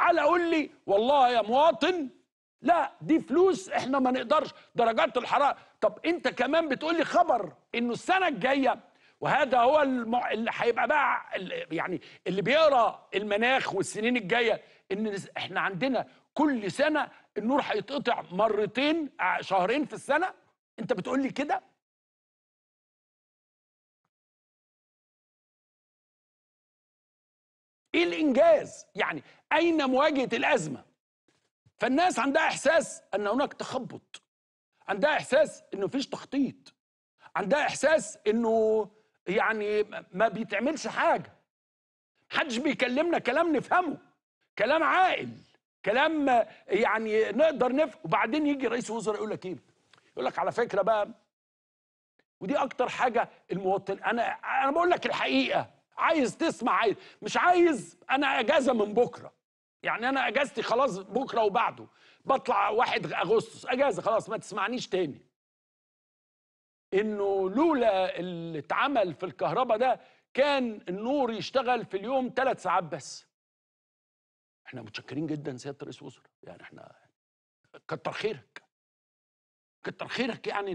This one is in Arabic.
تعالى قول لي والله يا مواطن لا دي فلوس احنا ما نقدرش درجات الحراره طب انت كمان بتقول لي خبر انه السنه الجايه وهذا هو المع... اللي هيبقى بقى يعني اللي بيقرا المناخ والسنين الجايه ان احنا عندنا كل سنه النور هيتقطع مرتين شهرين في السنه انت بتقول لي كده ايه الانجاز يعني اين مواجهه الازمه فالناس عندها احساس ان هناك تخبط عندها احساس انه مفيش تخطيط عندها احساس انه يعني ما بيتعملش حاجه محدش بيكلمنا كلام نفهمه كلام عاقل كلام يعني نقدر نف وبعدين يجي رئيس وزراء يقول لك ايه يقول لك على فكره بقى ودي اكتر حاجه المواطن انا انا بقول لك الحقيقه عايز تسمع عايز مش عايز انا اجازه من بكره يعني انا اجازتي خلاص بكره وبعده بطلع واحد اغسطس اجازه خلاص ما تسمعنيش تاني انه لولا اللي اتعمل في الكهرباء ده كان النور يشتغل في اليوم ثلاث ساعات بس احنا متشكرين جدا سياده رئيس وزراء يعني احنا كتر خيرك كتر خيرك يعني